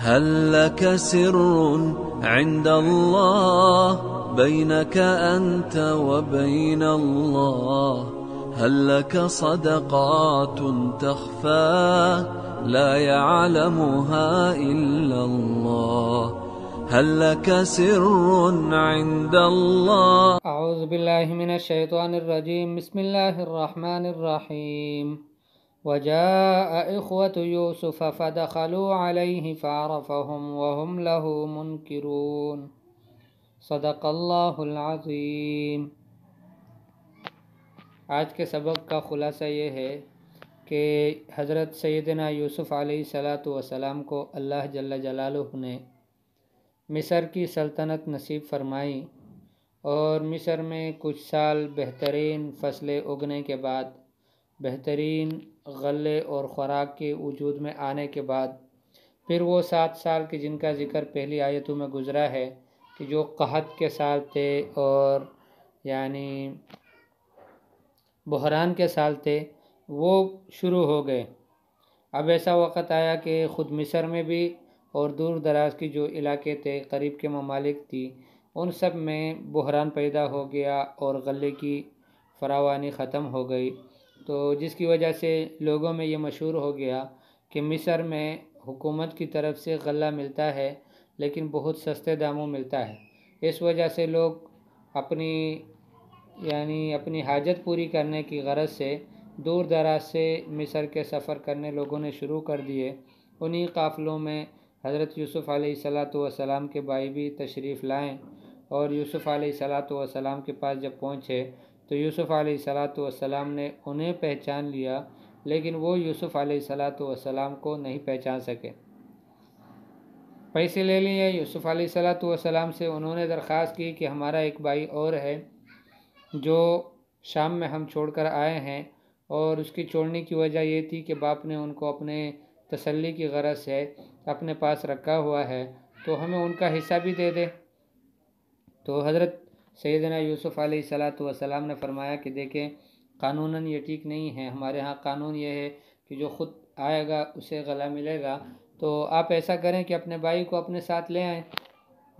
هل لك سر عند الله بينك أنت وبين الله هل لك صدقات تخفى لا يعلمها إلا الله هل لك سر عند الله أعوذ بالله من الشيطان الرجيم بسم الله الرحمن الرحيم وجاء إخوة يوسف فدخلوا عليه فعرفهم وهم له منكرون صدق الله العظيم आज के सबक का ख़ुलासा ये है कि हज़रत सैदना यूसुफ़ सलाम को अल्लाह जल्ल जलालु ने मिसर की सल्तनत नसीब फरमाई और मिसर में कुछ साल बेहतरीन फसलें उगने के बाद बेहतरीन गले और ख़ुराक के वजूद में आने के बाद फिर वो सात साल के जिनका ज़िक्र पहली आयतों में गुज़रा है कि जो कहत के साल थे और यानी बहरान के साल थे वो शुरू हो गए अब ऐसा वक़्त आया कि ख़ुद मिस्र में भी और दूर दराज के जो इलाके थे करीब के ममालिक थी उन सब में बहरान पैदा हो गया और गले की फरावानी ख़त्म हो गई तो जिसकी वजह से लोगों में ये मशहूर हो गया कि मिस्र में हुकूमत की तरफ से गला मिलता है लेकिन बहुत सस्ते दामों मिलता है इस वजह से लोग अपनी यानी अपनी हाजत पूरी करने की गरज से दूर दराज से मिस्र के सफ़र करने लोगों ने शुरू कर दिए उन्हीं काफ़िलों में हज़रत यूसुफ़ सलाम के भाई भी तशरीफ़ लाएँ और यूसुफ़ सलाम के पास जब पहुँचे तो यूसुफ़ सलाम ने उन्हें पहचान लिया लेकिन वो यूसुफ़ सलाम को नहीं पहचान सके पैसे ले लिए यूसुफ़ सलाम से उन्होंने दरख्वास्त की कि हमारा एक भाई और है जो शाम में हम छोड़कर आए हैं और उसकी छोड़ने की वजह ये थी कि बाप ने उनको अपने तसल्ली की गरज से अपने पास रखा हुआ है तो हमें उनका हिस्सा भी दे दे तो हज़रत सैदना यूसुफ़ वसलाम ने फरमाया कि देखें कानून ये ठीक नहीं है हमारे यहाँ कानून ये है कि जो ख़ुद आएगा उसे गला मिलेगा तो आप ऐसा करें कि अपने भाई को अपने साथ ले आएँ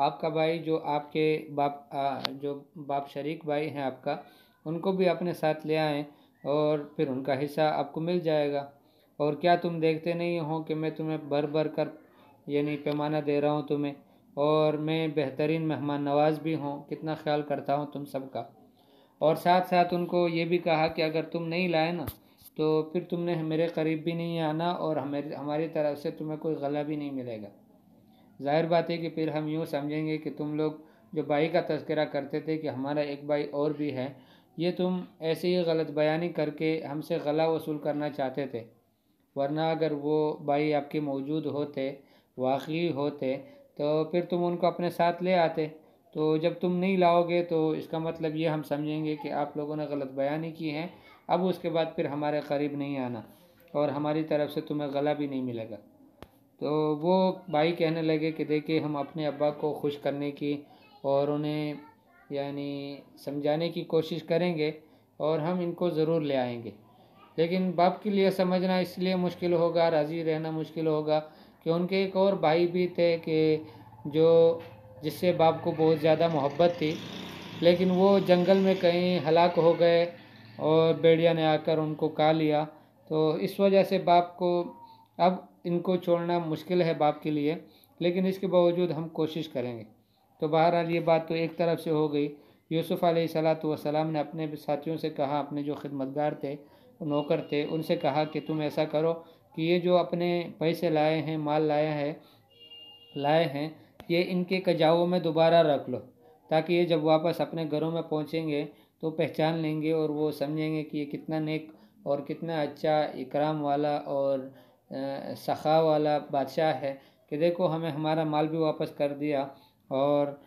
आपका भाई जो आपके बाप आ, जो बाप शरीक भाई हैं आपका उनको भी अपने साथ ले आएँ और फिर उनका हिस्सा आपको मिल जाएगा और क्या तुम देखते नहीं हो कि मैं तुम्हें भर भर कर यानी पैमाना दे रहा हूँ तुम्हें और मैं बेहतरीन मेहमान नवाज भी हूँ कितना ख्याल करता हूँ तुम सबका और साथ साथ उनको ये भी कहा कि अगर तुम नहीं लाए ना तो फिर तुमने मेरे करीब भी नहीं आना और हमारे हमारी तरफ से तुम्हें कोई गला भी नहीं मिलेगा जाहिर बात है कि फिर हम यूँ समझेंगे कि तुम लोग जो भाई का तस्करा करते थे कि हमारा एक भाई और भी है ये तुम ऐसे ही गलत बयानी करके हमसे गला वसूल करना चाहते थे वरना अगर वो भाई आपके मौजूद होते वाकई होते तो फिर तुम उनको अपने साथ ले आते तो जब तुम नहीं लाओगे तो इसका मतलब ये हम समझेंगे कि आप लोगों ने गलत बयानी की है अब उसके बाद फिर हमारे करीब नहीं आना और हमारी तरफ से तुम्हें गला भी नहीं मिलेगा तो वो भाई कहने लगे कि देखिए हम अपने अब्बा को खुश करने की और उन्हें यानी समझाने की कोशिश करेंगे और हम इनको ज़रूर ले आएंगे लेकिन बाप के लिए समझना इसलिए मुश्किल होगा राज़ी रहना मुश्किल होगा कि उनके एक और भाई भी थे कि जो जिससे बाप को बहुत ज़्यादा मोहब्बत थी लेकिन वो जंगल में कहीं हलाक हो गए और बेड़िया ने आकर उनको खा लिया तो इस वजह से बाप को अब इनको छोड़ना मुश्किल है बाप के लिए लेकिन इसके बावजूद हम कोशिश करेंगे तो बहरहाल ये बात तो एक तरफ से हो गई यूसुफ़ सलात ने अपने साथियों से कहा अपने जो खिदमतगार थे नौकर थे उनसे कहा कि तुम ऐसा करो कि ये जो अपने पैसे लाए हैं माल लाया है लाए हैं ये इनके कजावों में दोबारा रख लो ताकि ये जब वापस अपने घरों में पहुँचेंगे तो पहचान लेंगे और वो समझेंगे कि ये कितना नेक और कितना अच्छा इकराम वाला और सखा वाला बादशाह है कि देखो हमें हमारा माल भी वापस कर दिया और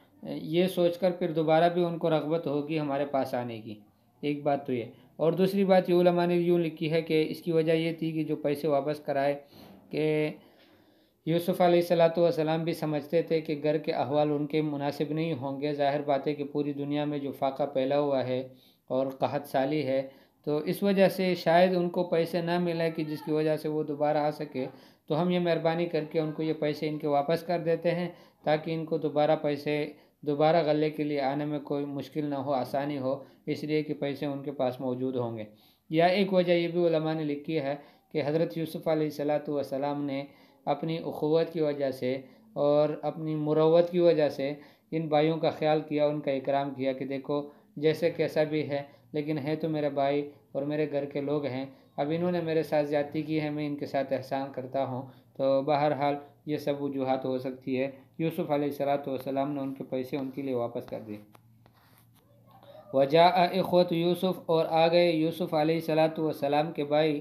ये सोचकर फिर दोबारा भी उनको रगबत होगी हमारे पास आने की एक बात तो ये और दूसरी बात यू उलमा ने यूँ लिखी है कि इसकी वजह ये थी कि जो पैसे वापस कराए कि यूसुफ़ सलाम भी समझते थे कि घर के अहवाल उनके मुनासिब नहीं होंगे ज़ाहिर बात है कि पूरी दुनिया में जो फाका फैला हुआ है और कहत साली है तो इस वजह से शायद उनको पैसे ना मिले कि जिसकी वजह से वो दोबारा आ सके तो हम ये मेहरबानी करके उनको ये पैसे इनके वापस कर देते हैं ताकि इनको दोबारा पैसे दोबारा गले के लिए आने में कोई मुश्किल ना हो आसानी हो इसलिए कि पैसे उनके पास मौजूद होंगे या एक वजह यह भी उलमा ने लिखी है कि हज़रत यूसुफ़ सलाम ने अपनी अखवत की वजह से और अपनी मुरवत की वजह से इन भाइयों का ख्याल किया उनका इकराम किया कि देखो जैसे कैसा भी है लेकिन है तो मेरे भाई और मेरे घर के लोग हैं अब इन्होंने मेरे साथ ज्यादा की है मैं इनके साथ एहसान करता हूँ तो बहरहाल ये सब वजूहत हो सकती है यूसुफ़ सलाम ने उनके पैसे उनके लिए वापस कर दिए वजा अख़त यूसुफ़ और आ गए यूसुफ़ सलाम के भाई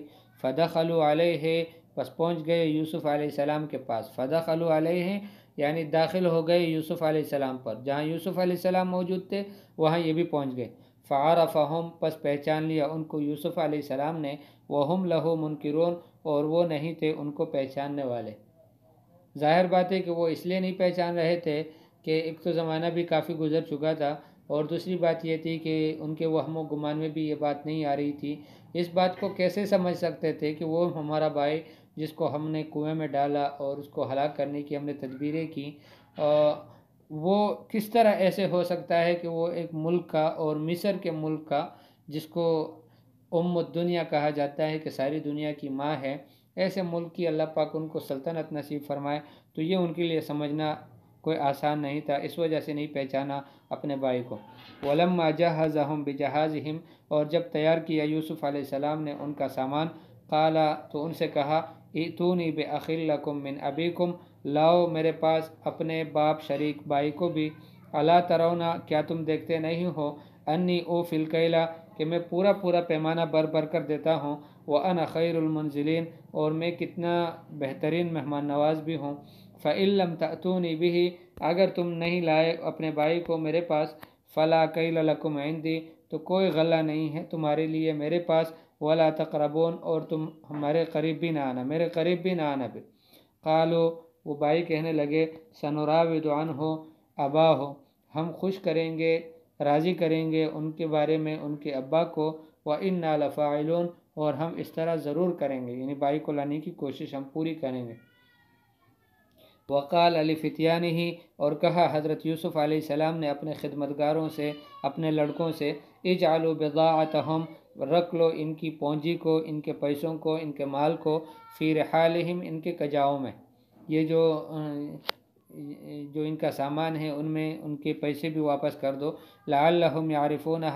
फ़दखलु है बस पहुँच गए यूसुफ़ सलाम के पास फ़दखलु है यानी दाखिल हो गए यूसुफ़ सलाम पर जहाँ यूसुफ़ सलाम मौजूद थे वहाँ ये भी पहुँच गए फ़ार फ़हम बस पहचान लिया उनको यूसुफ़ सलाम ने वहम लहो मुनकरून और वो नहीं थे उनको पहचानने वाले ज़ाहिर बात है कि वो इसलिए नहीं पहचान रहे थे कि एक तो ज़माना भी काफ़ी गुजर चुका था और दूसरी बात यह थी कि उनके वहमो गुमान में भी ये बात नहीं आ रही थी इस बात को कैसे समझ सकते थे कि वो हमारा भाई जिसको हमने कुएं में डाला और उसको हलाक करने की हमने तदबीरें की वो किस तरह ऐसे हो सकता है कि वो एक मुल्क का और मिस्र के मुल्क का जिसको उम दुनिया कहा जाता है कि सारी दुनिया की माँ है ऐसे मुल्क की अल्लाह पाक उनको सल्तनत नसीब फरमाए तो ये उनके लिए समझना कोई आसान नहीं था इस वजह से नहीं पहचाना अपने भाई को वलम जहाज़ हम बजहाज़ हिम और जब तैयार किया यूसुफ़ आसमाम ने उनका सामान काला तो उनसे कहा बे बेअिलकुम मिन अबीकुम लाओ मेरे पास अपने बाप शरीक भाई को भी अला तरौना क्या तुम देखते नहीं हो अन्नी ओ फिलकैला कि मैं पूरा पूरा पैमाना भर भर कर देता हूँ व अन खैरमंजिलीन और मैं कितना बेहतरीन मेहमान नवाज भी हूँ फ़िल्म ततूनी भी अगर तुम नहीं लाए अपने भाई को मेरे पास फ़ला कई लकुम दी तो कोई गला नहीं है तुम्हारे लिए मेरे पास वला तकरबोन और तुम हमारे करीब भी ना आना मेरे करीब भी ना आना भी कालो वो भाई कहने लगे सनुरा विद्वान हो अबा हो हम खुश करेंगे राज़ी करेंगे उनके बारे में उनके अब्बा को व इन नालफ़ाइलोन और हम इस तरह ज़रूर करेंगे यानी भाई को लाने की कोशिश हम पूरी करेंगे वक़ाल अली फ़ितियानी ही और कहा हज़रत यूसुफ़ सलाम ने अपने खिदमतगारों से अपने लड़कों से इज आलू बज़ात हम रख लो इनकी पूँजी को इनके पैसों को इनके माल को फ़िर हाल इनके कजाओं में ये जो जो इनका सामान है उनमें उनके पैसे भी वापस कर दो लाम यारफ़ोन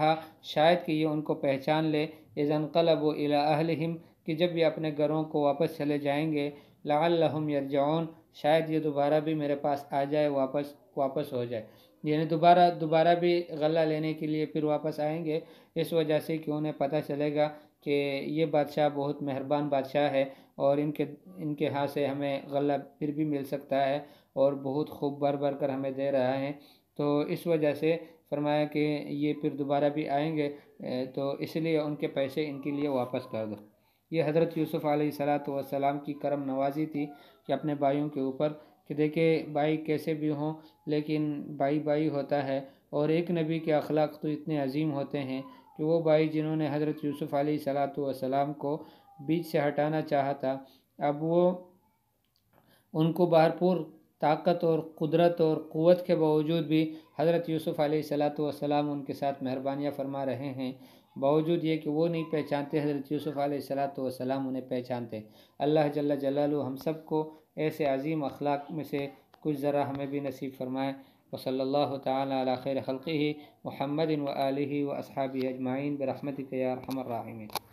शायद कि ये उनको पहचान ले इज़नकलब अहल हिम कि जब ये अपने घरों को वापस चले जाएँगे लाम यरजाउन शायद ये दोबारा भी मेरे पास आ जाए वापस वापस हो जाए यानी दोबारा दोबारा भी गला लेने के लिए फिर वापस आएंगे इस वजह से कि उन्हें पता चलेगा कि ये बादशाह बहुत मेहरबान बादशाह है और इनके इनके हाथ से हमें गला फिर भी मिल सकता है और बहुत खूब भर भर कर हमें दे रहा है तो इस वजह से फरमाया कि ये फिर दोबारा भी आएंगे तो इसलिए उनके पैसे इनके लिए वापस कर दो ये हज़रत यूसुफ़ सलात वसलाम की करम नवाजी थी कि अपने भाइयों के ऊपर कि देखिए भाई कैसे भी हों लेकिन भाई भाई होता है और एक नबी के अखलाक तो इतने अजीम होते हैं कि वो भाई जिन्होंने हज़रत यूसुफ़ सलात वसलाम को बीच से हटाना चाहा था अब वो उनको भरपूर ताकत और कुदरत और क़वत के बावजूद भी हज़रत यूसुफ़ सलात वसलाम उनके साथ मेहरबानियाँ फरमा रहे हैं बावजूद ये कि वो नहीं पहचानते हज़रत यूसुफ़ तो वसलाम उन्हें पहचानते अल्लाह जल जलालू हम सब को ऐसे अजीम अखलाक में से कुछ ज़रा हमें भी नसीब फ़रमाए वसल्ला तैर खल ही महमद व अबी व अजमाइन बरहमत हमर यारहमर